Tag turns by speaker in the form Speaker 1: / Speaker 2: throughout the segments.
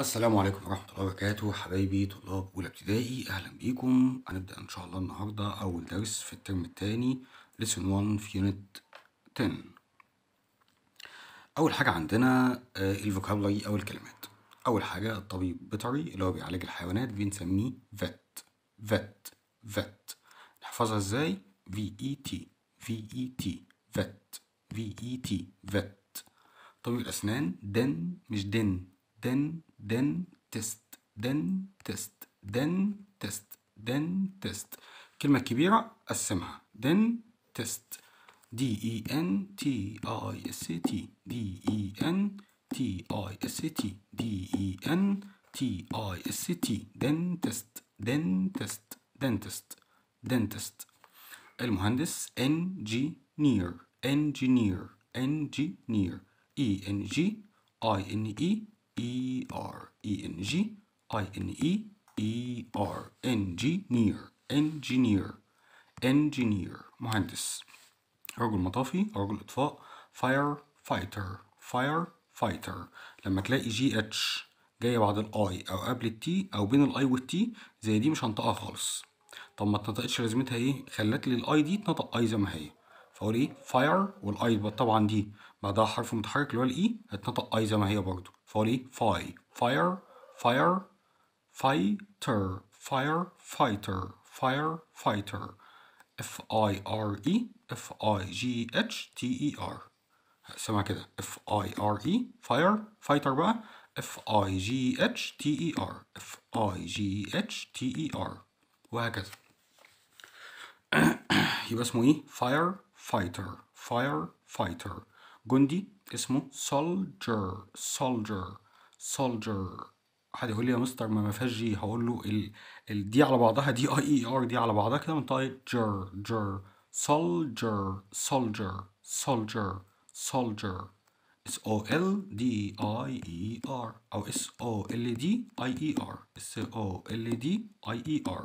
Speaker 1: السلام عليكم ورحمة الله وبركاته حبايبي طلاب أولى ابتدائي أهلا بيكم هنبدأ إن شاء الله النهاردة أول درس في الترم التاني لسن 1 في يونت 10 أول حاجة عندنا آه، الفوكابلري أو الكلمات أول حاجة الطبيب بيطري اللي هو بيعالج الحيوانات بنسميه فت فت فت نحفظها إزاي؟ في إي تي في إي تي فت في إي تي فت طبيب الأسنان دن مش دن then then test then test then test then test كلمة كبيرة قسمها then test D E N T I S T D E N T I S T D E N T I S T dentist dentist dentist dentist المهندس engineer engineer engineer E N G I N E E R E N G I N E E R N G near engineer engineer مهندس رجل مطافي رجل اطفاء fire fighter fire fighter لما تلاقي جي اتش جايه بعد الاي او قبل التي او بين الاي والتي زي دي مش هنطقها خالص طب ما اتنطقتش لازمتها ايه خلت لي الاي دي تنطق اي زي ما هي فاقول ايه فاير والاي طبعا دي بعدها حرف متحرك اللي هو الاي e هتنطق اي زي ما هي برضو 45. Fire, fire, fighter, firefighter, firefighter. F I R E F I G H T E R. هقسمها كده F I R E fire fighter بقى F I G H T E R F I G H T E R وهكذا يبقى اسمه ايه fire fighter fire fighter جندي اسمه سولجر سولجر سولجر حد يقول لي يا مستر ما فيهاش جي هقول له ال... ال دي على بعضها دي اي اي ار دي على بعضها كده منطقه جر جر soldier soldier soldier soldier S O L D I E R أو S O L D I E R S O L D I E R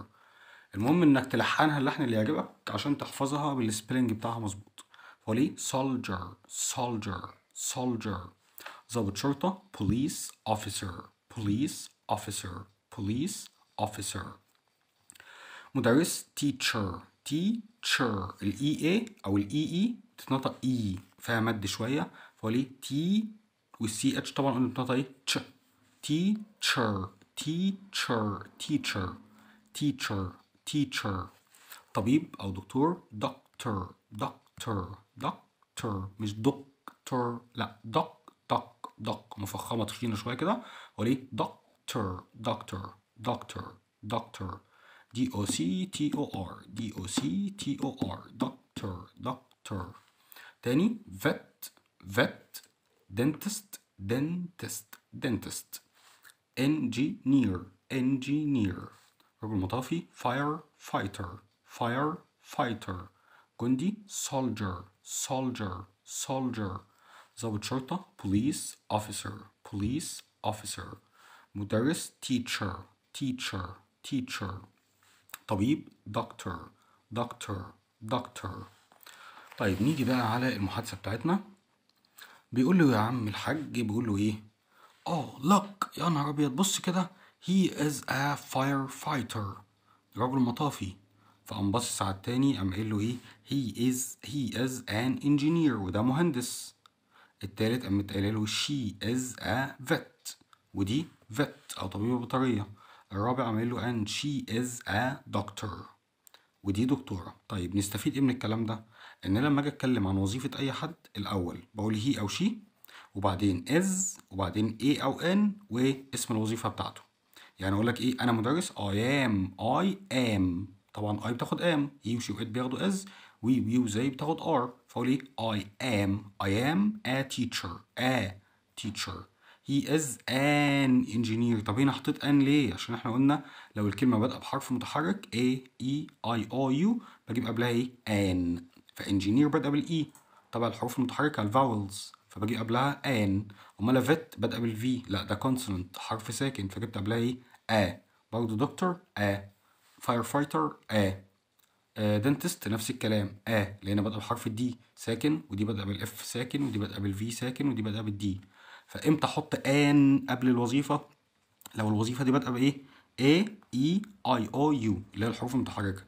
Speaker 1: المهم إنك تلحنها اللحن اللي يعجبك عشان تحفظها بالسبلنج بتاعها مظبوط فليه soldier soldier soldier ضابط شرطة police officer police officer police officer مدرس teacher teacher ال e a او ال e e تتنطق e فيها مد شوية فهو ليه t وال c h طبعا قلنا بتنطق ايه تش teacher teacher teacher teacher teacher طبيب او دكتور دكتور دكتور دكتور مش دكتور دكتور لا دك دك دك مفخمه تخينه شويه كده ايه دكتور دكتور دكتور دكتور دي او سي تي او ار دي او سي تي او ار دكتور دكتور تاني فت فت دنتست دنتست دنتست انجينير انجينير رجل مطافي فاير فايتر فاير فايتر جندي soldier soldier soldier ضابط شرطة police officer police officer مدرس teacher teacher teacher طبيب doctor doctor doctor طيب نيجي بقى على المحادثة بتاعتنا بيقول له يا عم الحاج بيقول له ايه اه oh لك يا نهار ابيض بص كده هي از ا فاير فايتر رجل مطافي فقام بص على التاني قام قايل له ايه هي از هي از ان انجينير وده مهندس التالت قامت قايله له شي از ا فيت ودي فيت او طبيبه بيطريه الرابع عامل له ان شي از ا دكتور ودي دكتوره طيب نستفيد ايه من الكلام ده ان انا لما اجي اتكلم عن وظيفه اي حد الاول بقول هي او شي وبعدين از وبعدين ايه او ان واسم الوظيفه بتاعته يعني اقول لك ايه انا مدرس اي ام اي ام طبعا اي بتاخد ام هي وشي وات بياخدوا از وي وي وزي بتاخد ار فأقول إيه I am I am a teacher a teacher he is an engineer طب هنا حطيت an ليه عشان احنا قلنا لو الكلمة بادئة بحرف متحرك a e i o u بجيب قبلها ايه an فانجينير بادئة e طبعا الحروف المتحركة ال vowels فبجيب قبلها an امال فيت بادئة v لا ده consonant حرف ساكن فجبت قبلها ايه a برضه دكتور a فاير فايتر a دنتست آه، نفس الكلام ا آه لان بدأ بحرف الدي ساكن ودي بدأ بالاف ساكن ودي بدأ بالفي ساكن ودي بدأ بالدي فامتى احط ان قبل الوظيفه لو الوظيفه دي بادئه بايه اي اي اي او يو اللي هي الحروف المتحركة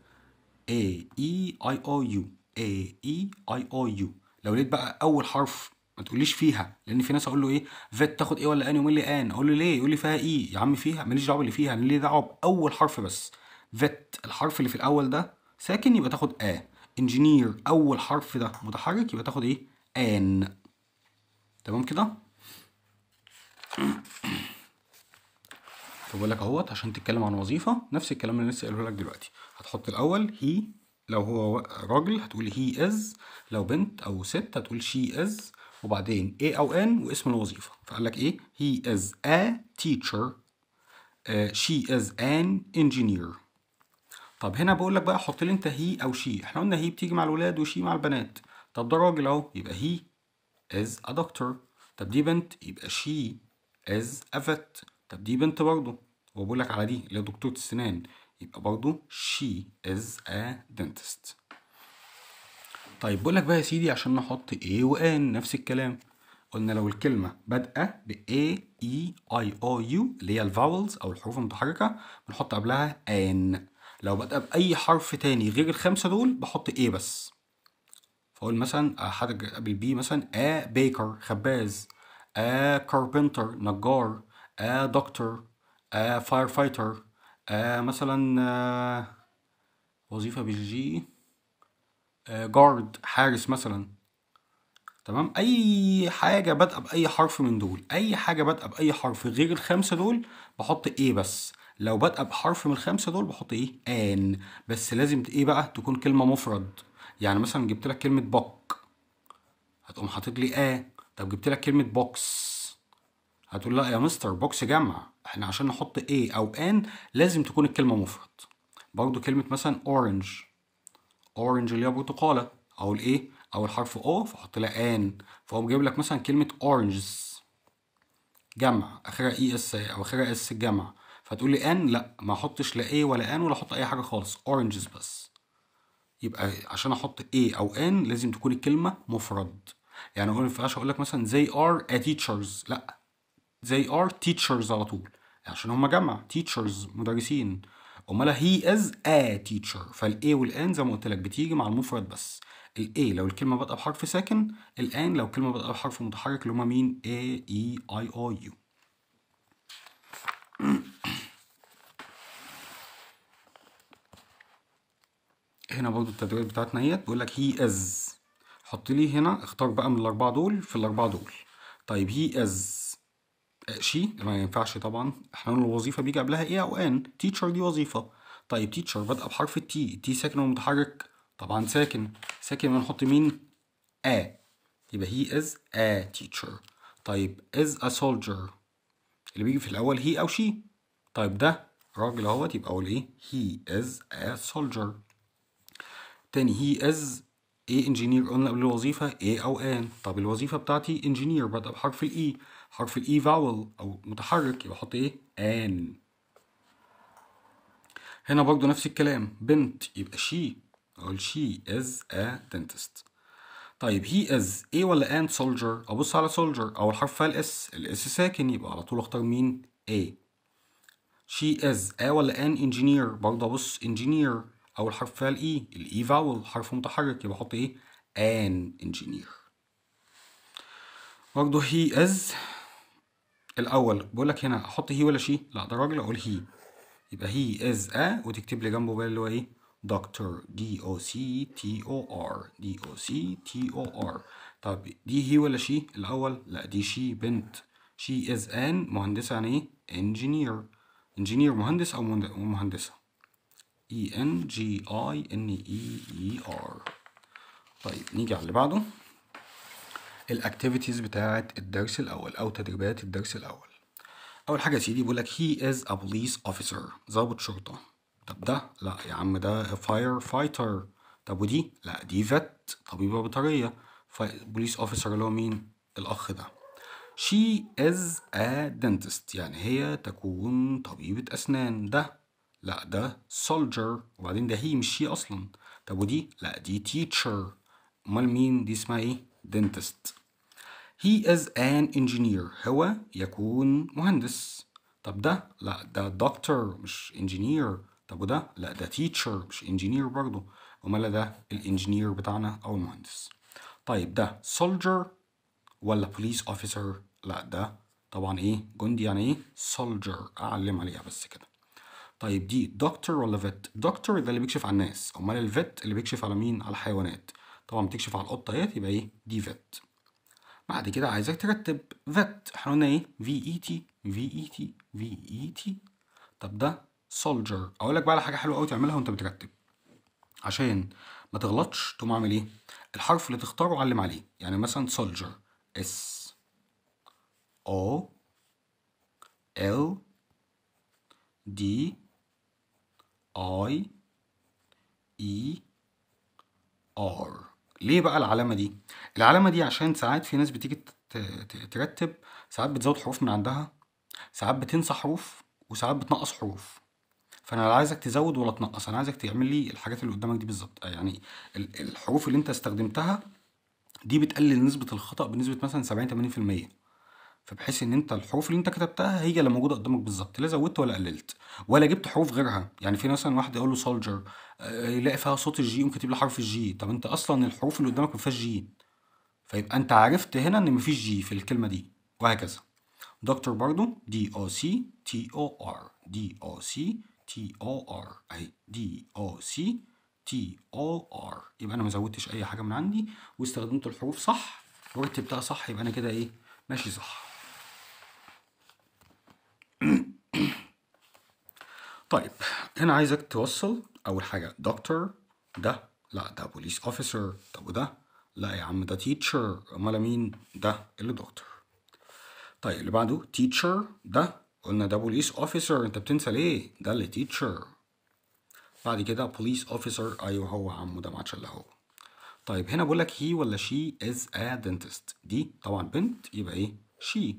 Speaker 1: اي اي اي او يو اي اي اي او يو لو لقيت بقى أول حرف ما تقوليش فيها لأن في ناس أقول له إيه فيت تاخد إيه ولا أن يقول لي أن أقول له ليه يقول لي فيها اي e. يا عم فيها ماليش دعوة اللي فيها أنا ليه دعوة بأول حرف بس فيت الحرف اللي في الأول ده ساكن يبقى تاخد آ انجينير أول حرف ده متحرك يبقى تاخد إيه؟ آن تمام كده؟ فبقول لك اهوت عشان تتكلم عن وظيفة نفس الكلام اللي لسه قايله لك دلوقتي هتحط الأول هي لو هو راجل هتقول هي از لو بنت أو ست هتقول شي از وبعدين ايه أو ان واسم الوظيفة فقال لك إيه هي از ا تيشر شي از ان انجينير طب هنا بقول لك بقى حط لي انت هي او شي احنا قلنا هي بتيجي مع الولاد وشي مع البنات طب ده راجل اهو يبقى هي از ا دكتور طب دي بنت يبقى شي از ا فيت طب دي بنت برضه وبقول لك على دي اللي هي دكتورة السنان يبقى برضه شي از ا دنتست طيب بقول لك بقى يا سيدي عشان نحط ايه وان نفس الكلام قلنا لو الكلمة بادئة ب A E I O U اللي هي الفاولز أو الحروف المتحركة بنحط قبلها AN لو بدأ بأي حرف تاني غير الخمسة دول بحط إيه بس فأقول مثلا حاجة آه، بي مثلا آ بيكر خباز آ كاربنتر نجار آ دكتور آ فاير فايتر آ مثلا وظيفة بالجي جارد حارس مثلا تمام اي حاجه بادئه باي حرف من دول اي حاجه بادئه باي حرف غير الخمسه دول بحط ايه بس لو بادئه بحرف من الخمسه دول بحط ايه ان بس لازم ايه بقى تكون كلمه مفرد يعني مثلا جبت لك كلمه بوك هتقوم حاطط لي ا طب جبت لك كلمه بوكس هتقول لا يا مستر بوكس جمع احنا عشان نحط ايه او ان لازم تكون الكلمه مفرد برضو كلمه مثلا اورنج اورنج اللي هي برتقاله او الايه او الحرف او فحط لها ان فهو جايب لك مثلا كلمه اورنجز جمع اخرها اي e اس او اخرها اس جمع فتقول لي ان لا ما احطش لا ايه ولا ان ولا احط اي حاجه خالص اورنجز بس يبقى عشان احط ايه او ان لازم تكون الكلمه مفرد يعني ما ينفعش اقول لك مثلا زي ار a لا زي ار تيتشرز على طول عشان هم جمع تيتشرز مدرسين امال هي از ا تيتشر فالاي والان زي ما قلت لك بتيجي مع المفرد بس الاي لو الكلمه بادئه بحرف ساكن الان لو الكلمه بادئه بحرف متحرك اللي هما مين اي اي اي او يو هنا برضو التدريب بتاعتنا اهيت بيقول لك هي از حط لي هنا اختار بقى من الاربعه دول في الاربعه دول طيب هي از شي ما ينفعش طبعا احنا قلنا الوظيفه بيجي قبلها ايه او ان تيتشر دي وظيفه طيب تيتشر بدأ بحرف التي التي ساكن ومتحرك طبعا ساكن ساكن بنحط مين ا آه. يبقى هي از ا تيتشر طيب از ا سولجر اللي بيجي في الاول هي او شي طيب ده راجل اهوت يبقى اقول ايه هي از ا سولجر تاني هي از ايه انجينير قلنا قبل الوظيفه ايه او ان طب الوظيفه بتاعتي انجينير بدأ بحرف الاي e. حرف الاي فاول e او متحرك يبقى احط ايه ان هنا برضو نفس الكلام بنت يبقى شي اقول شي از ا دنتست طيب هي از ايه ولا ان سولجر ابص على سولجر اول حرف فيها الاس الاس ساكن يبقى على طول اختار مين ايه شي از ا ولا ان انجينير برضه ابص انجينير اول حرف فيها الاي الاي فاول حرف متحرك يبقى احط ايه ان انجينير برضه هي از الاول بقول لك هنا احط هي ولا شي لا ده راجل اقول هي يبقى هي از ا وتكتب لي جنبه بقى اللي هو ايه دكتور دي او سي تي او ار دي او سي تي او ار طب دي هي ولا شي الاول لا دي شي بنت شي از ان مهندسه يعني ايه انجينير انجينير مهندس او مهندسه E N G I N E E R طيب نيجي على اللي بعده الاكتيفيتيز بتاعة الدرس الأول أو تدريبات الدرس الأول أول حاجة يا سيدي بيقول لك هي از ا بوليس اوفيسر ضابط شرطة طب ده لا يا عم ده فاير فايتر طب ودي لا دي فت طبيبة بطاريه بوليس اوفيسر اللي هو مين الأخ ده she is a dentist يعني هي تكون طبيبة أسنان ده لا ده soldier وبعدين ده هي مش هي أصلا طب ودي لا دي teacher أمال مين دي اسمها إيه dentist he is an engineer هو يكون مهندس طب ده لا ده دكتور مش انجينير طب وده لا ده تيتشر مش انجينير برضه امال ده الانجينير بتاعنا او المهندس طيب ده سولجر ولا بوليس اوفيسر لا ده طبعا ايه جندي يعني ايه سولجر اعلم عليها بس كده طيب دي دكتور ولا فيت دكتور ده اللي بيكشف على الناس امال الفيت اللي بيكشف على مين على الحيوانات طبعا بتكشف على القطه اهي يبقى ايه دي فيت بعد كده عايزك ترتب فيت احنا قلنا ايه في اي تي في اي تي في اي تي طب ده سولجر اقول لك بقى على حاجه حلوه قوي تعملها وانت بترتب عشان ما تغلطش تقوم عامل ايه الحرف اللي تختاره علم عليه يعني مثلا سولجر اس او ال دي I E R ليه بقى العلامة دي؟ العلامة دي عشان ساعات في ناس بتيجي ترتب ساعات بتزود حروف من عندها ساعات بتنسى حروف وساعات بتنقص حروف فانا لا عايزك تزود ولا تنقص انا عايزك تعمل لي الحاجات اللي قدامك دي بالظبط يعني الحروف اللي انت استخدمتها دي بتقلل نسبة الخطأ بنسبة مثلا 70 80% فبحيث ان انت الحروف اللي انت كتبتها هي اللي موجوده قدامك بالظبط لا زودت ولا قللت ولا جبت حروف غيرها يعني في مثلا واحد يقول له سولجر آه، يلاقي فيها صوت الجي يقوم كاتب له حرف الجي طب انت اصلا الحروف اللي قدامك ما فيهاش جي فيبقى انت عرفت هنا ان ما فيش جي في الكلمه دي وهكذا دكتور برضو دي او سي تي او ار دي او سي تي او ار اي دي او سي تي او ار يبقى انا ما زودتش اي حاجه من عندي واستخدمت الحروف صح ورتبتها صح يبقى انا كده ايه ماشي صح طيب هنا عايزك توصل اول حاجه دكتور ده لا ده بوليس اوفيسر طب وده لا يا عم ده تيتشر امال مين ده اللي دكتور طيب اللي بعده تيتشر ده قلنا ده بوليس اوفيسر انت بتنسى ليه ده اللي تيتشر بعد كده بوليس اوفيسر ايوه هو عم ده ما عادش الا هو طيب هنا بقول لك هي ولا شي از ا دنتست دي طبعا بنت يبقى ايه شي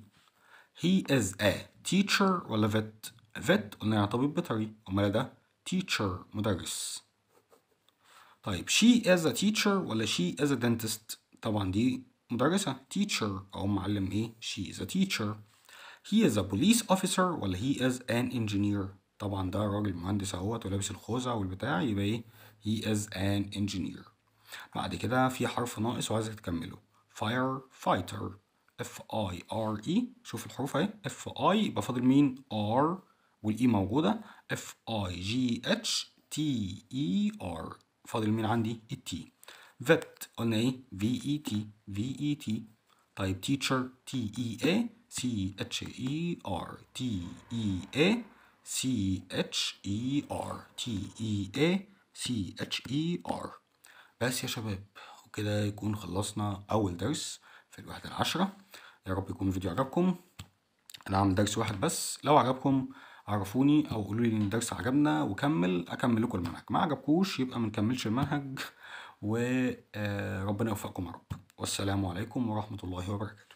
Speaker 1: هي از ا تيتشر ولا فيت فيت قلنا يعني طبيب بيطري امال ده teacher مدرس طيب شي از ا teacher ولا شي از ا دنتست طبعا دي مدرسة teacher أو معلم إيه شي از ا teacher هي از ا بوليس اوفيسر ولا هي از ان انجينير طبعا ده راجل مهندس اهوت ولابس الخوذة والبتاع يبقى إيه هي از ان انجينير بعد كده في حرف ناقص وعايزك تكمله fire fighter اف اي ار اي شوف الحروف اهي اف اي يبقى فاضل مين ار والاي موجوده اف اي جي اتش تي اي ار فاضل مين عندي التي فيت قلنا ايه في اي تي في اي تي طيب تيتشر تي اي اي سي اتش اي ار تي اي اي سي اتش اي ار تي اي اي سي اتش اي ار بس يا شباب وكده يكون خلصنا اول درس في الوحده العشره يا رب يكون الفيديو عجبكم انا عامل درس واحد بس لو عجبكم عرفوني او قولوا لي ان الدرس عجبنا وكمل اكمل لكم المنهج ما عجبكوش يبقى ما نكملش المنهج وربنا آه، يوفقكم يا رب والسلام عليكم ورحمه الله وبركاته